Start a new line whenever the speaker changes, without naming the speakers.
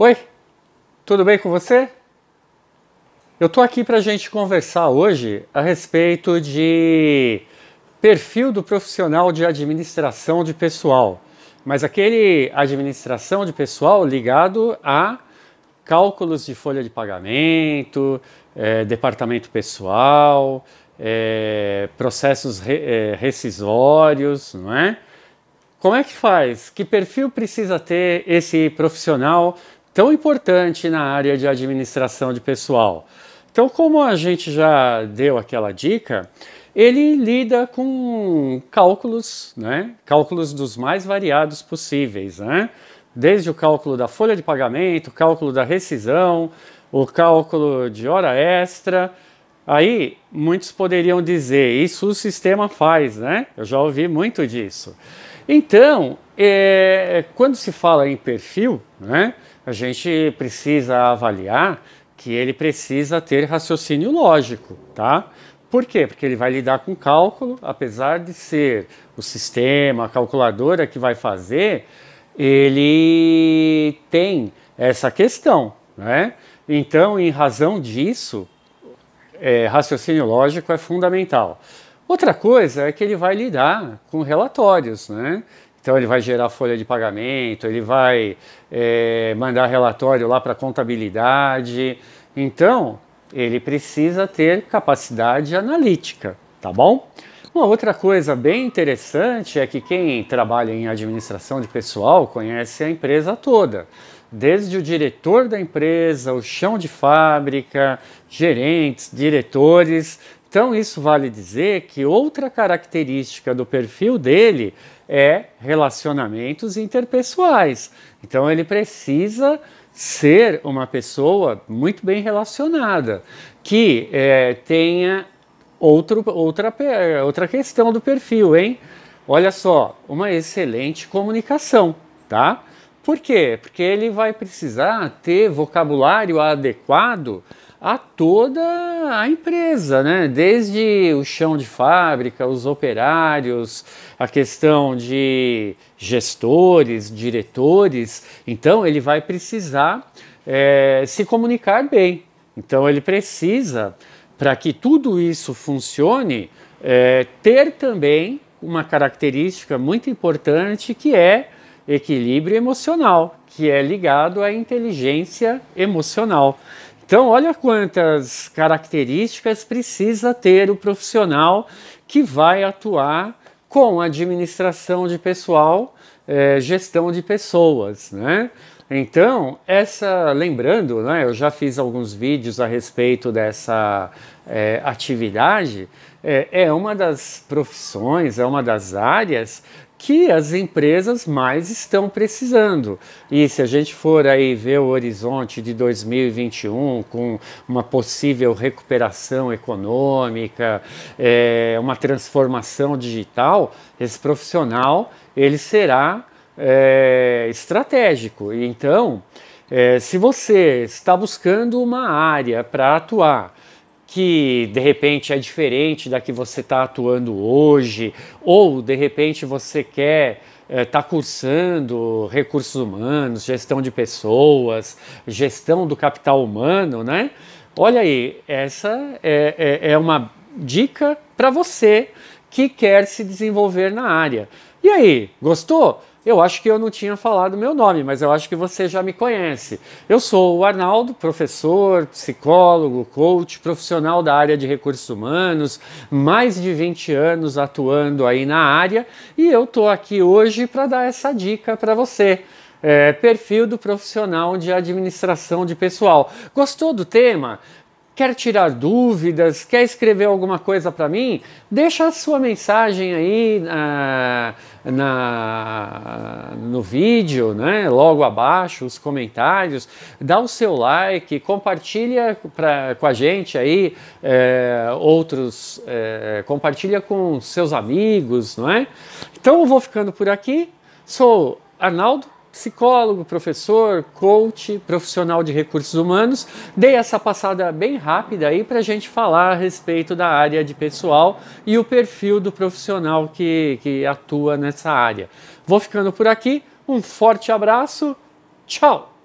Oi, tudo bem com você? Eu tô aqui para a gente conversar hoje a respeito de perfil do profissional de administração de pessoal, mas aquele administração de pessoal ligado a cálculos de folha de pagamento, é, departamento pessoal, é, processos re, é, rescisórios, não é? Como é que faz? Que perfil precisa ter esse profissional tão importante na área de administração de pessoal. Então, como a gente já deu aquela dica, ele lida com cálculos, né? Cálculos dos mais variados possíveis, né? Desde o cálculo da folha de pagamento, o cálculo da rescisão, o cálculo de hora extra. Aí, muitos poderiam dizer, isso o sistema faz, né? Eu já ouvi muito disso. Então, é, quando se fala em perfil, né, a gente precisa avaliar que ele precisa ter raciocínio lógico, tá? Por quê? Porque ele vai lidar com cálculo, apesar de ser o sistema, a calculadora que vai fazer, ele tem essa questão, né? Então, em razão disso, é, raciocínio lógico é fundamental. Outra coisa é que ele vai lidar com relatórios, né? Então ele vai gerar folha de pagamento, ele vai é, mandar relatório lá para contabilidade. Então ele precisa ter capacidade analítica, tá bom? Uma outra coisa bem interessante é que quem trabalha em administração de pessoal conhece a empresa toda desde o diretor da empresa, o chão de fábrica, gerentes, diretores, então, isso vale dizer que outra característica do perfil dele é relacionamentos interpessoais. Então, ele precisa ser uma pessoa muito bem relacionada, que é, tenha outro, outra, outra questão do perfil, hein? Olha só, uma excelente comunicação, tá? Por quê? Porque ele vai precisar ter vocabulário adequado a toda a empresa, né? desde o chão de fábrica, os operários, a questão de gestores, diretores. Então, ele vai precisar é, se comunicar bem. Então, ele precisa, para que tudo isso funcione, é, ter também uma característica muito importante que é equilíbrio emocional, que é ligado à inteligência emocional. Então, olha quantas características precisa ter o profissional que vai atuar com administração de pessoal, é, gestão de pessoas, né? Então, essa, lembrando, né, eu já fiz alguns vídeos a respeito dessa é, atividade, é, é, uma das profissões, é uma das áreas que as empresas mais estão precisando. E se a gente for aí ver o horizonte de 2021 com uma possível recuperação econômica, é, uma transformação digital, esse profissional ele será é, estratégico. Então, é, se você está buscando uma área para atuar que de repente é diferente da que você está atuando hoje, ou de repente você quer estar eh, tá é, cursando recursos humanos, gestão de pessoas, gestão do capital humano, né? Olha aí, essa é, é, é uma dica para você que quer se desenvolver na área. E aí, gostou? Eu acho que eu não tinha falado meu nome, mas eu acho que você já me conhece. Eu sou o Arnaldo, professor, psicólogo, coach, profissional da área de recursos humanos, mais de 20 anos atuando aí na área, e eu tô aqui hoje para dar essa dica para você. É, perfil do profissional de administração de pessoal. Gostou do tema? quer tirar dúvidas, quer escrever alguma coisa para mim, deixa a sua mensagem aí ah, na, no vídeo, né? logo abaixo, os comentários, dá o seu like, compartilha pra, com a gente aí é, outros, é, compartilha com seus amigos, não é? Então eu vou ficando por aqui, sou Arnaldo, psicólogo, professor, coach, profissional de recursos humanos. Dei essa passada bem rápida aí para a gente falar a respeito da área de pessoal e o perfil do profissional que, que atua nessa área. Vou ficando por aqui, um forte abraço, tchau!